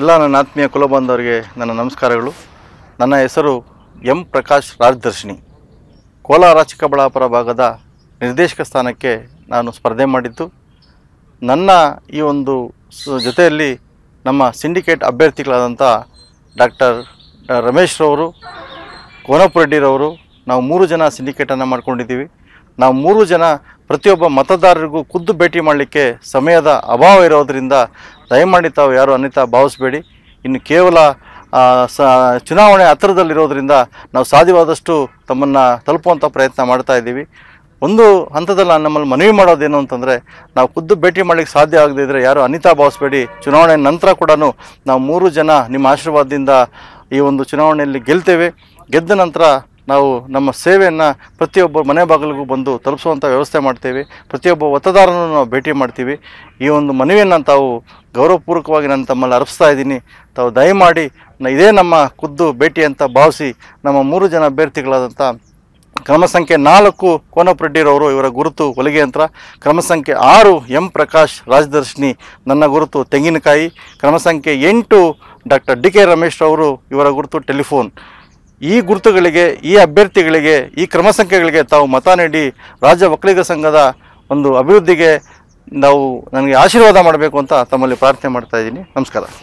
ಎಲ್ಲ ನನ್ನ ಆತ್ಮೀಯ ಕುಲಬಾಂಧವರಿಗೆ ನನ್ನ ನಮಸ್ಕಾರಗಳು ನನ್ನ ಹೆಸರು ಎಂ ಪ್ರಕಾಶ್ ರಾಜದರ್ಶಿನಿ ಕೋಲಾರ ಚಿಕ್ಕಬಳ್ಳಾಪುರ ಭಾಗದ ನಿರ್ದೇಶಕ ಸ್ಥಾನಕ್ಕೆ ನಾನು ಸ್ಪರ್ಧೆ ಮಾಡಿದ್ದು ನನ್ನ ಈ ಒಂದು ಜೊತೆಯಲ್ಲಿ ನಮ್ಮ ಸಿಂಡಿಕೇಟ್ ಅಭ್ಯರ್ಥಿಗಳಾದಂಥ ಡಾಕ್ಟರ್ ರಮೇಶ್ರವರು ಕೋನಪ್ಪ ರೆಡ್ಡಿರವರು ನಾವು ಮೂರು ಜನ ಸಿಂಡಿಕೇಟನ್ನು ಮಾಡಿಕೊಂಡಿದ್ದೀವಿ ನಾವು ಮೂರು ಜನ ಪ್ರತಿಯೊಬ್ಬ ಮತದಾರರಿಗೂ ಖುದ್ದು ಭೇಟಿ ಮಾಡಲಿಕ್ಕೆ ಸಮಯದ ಅಭಾವ ಇರೋದರಿಂದ ದಯಮಾಡಿ ತಾವು ಯಾರು ಅನಿತಾ ಭಾವಿಸ್ಬೇಡಿ ಇನ್ನು ಕೇವಲ ಸ ಚುನಾವಣೆ ಹತ್ತಿರದಲ್ಲಿರೋದ್ರಿಂದ ನಾವು ಸಾಧ್ಯವಾದಷ್ಟು ತಮ್ಮನ್ನು ತಲುಪುವಂಥ ಪ್ರಯತ್ನ ಮಾಡ್ತಾ ಇದ್ದೀವಿ ಒಂದು ಹಂತದಲ್ಲಿ ನಾನು ನಮ್ಮಲ್ಲಿ ಮನವಿ ಮಾಡೋದೇನು ಅಂತಂದರೆ ನಾವು ಖುದ್ದು ಭೇಟಿ ಮಾಡಲಿಕ್ಕೆ ಸಾಧ್ಯ ಆಗದಿದ್ದರೆ ಯಾರು ಅನಿತಾ ಭಾವಿಸ್ಬೇಡಿ ಚುನಾವಣೆ ನಂತರ ಕೂಡ ನಾವು ಮೂರು ಜನ ನಿಮ್ಮ ಆಶೀರ್ವಾದದಿಂದ ಈ ಒಂದು ಚುನಾವಣೆಯಲ್ಲಿ ಗೆಲ್ತೇವೆ ಗೆದ್ದ ನಂತರ ನಾವು ನಮ್ಮ ಸೇವೆಯನ್ನು ಪ್ರತಿಯೊಬ್ಬ ಮನೆ ಬಾಗಿಲಿಗೂ ಬಂದು ತಲುಪಿಸುವಂಥ ವ್ಯವಸ್ಥೆ ಮಾಡ್ತೇವೆ ಪ್ರತಿಯೊಬ್ಬ ಮತದಾರನೂ ನಾವು ಭೇಟಿ ಮಾಡ್ತೀವಿ ಈ ಒಂದು ಮನವಿಯನ್ನು ತಾವು ಗೌರವಪೂರ್ವಕವಾಗಿ ನಾನು ತಮ್ಮಲ್ಲಿ ಅರ್ಪಿಸ್ತಾ ಇದ್ದೀನಿ ತಾವು ದಯಮಾಡಿ ಇದೇ ನಮ್ಮ ಖುದ್ದು ಭೇಟಿ ಅಂತ ಭಾವಿಸಿ ನಮ್ಮ ಮೂರು ಜನ ಅಭ್ಯರ್ಥಿಗಳಾದಂಥ ಕ್ರಮ ಸಂಖ್ಯೆ ನಾಲ್ಕು ಕೋನಪ್ರೆಡ್ಡಿರವರು ಇವರ ಗುರುತು ಹೊಲಿಗೆ ಯಂತ್ರ ಕ್ರಮ ಸಂಖ್ಯೆ ಆರು ಎಂ ಪ್ರಕಾಶ್ ರಾಜದರ್ಶಿನಿ ನನ್ನ ಗುರುತು ತೆಂಗಿನಕಾಯಿ ಕ್ರಮ ಸಂಖ್ಯೆ ಎಂಟು ಡಾಕ್ಟರ್ ಡಿ ಕೆ ರಮೇಶ್ ಅವರು ಇವರ ಗುರುತು ಟೆಲಿಫೋನ್ ಈ ಗುರುತುಗಳಿಗೆ ಈ ಅಭ್ಯರ್ಥಿಗಳಿಗೆ ಈ ಕ್ರಮ ಸಂಖ್ಯೆಗಳಿಗೆ ತಾವು ಮತ ನೀಡಿ ರಾಜ್ಯ ಒಕ್ಕಲಿಗ ಸಂಘದ ಒಂದು ಅಭಿವೃದ್ಧಿಗೆ ನಾವು ನನಗೆ ಆಶೀರ್ವಾದ ಮಾಡಬೇಕು ಅಂತ ತಮ್ಮಲ್ಲಿ ಪ್ರಾರ್ಥನೆ ಮಾಡ್ತಾ ಇದ್ದೀನಿ ನಮಸ್ಕಾರ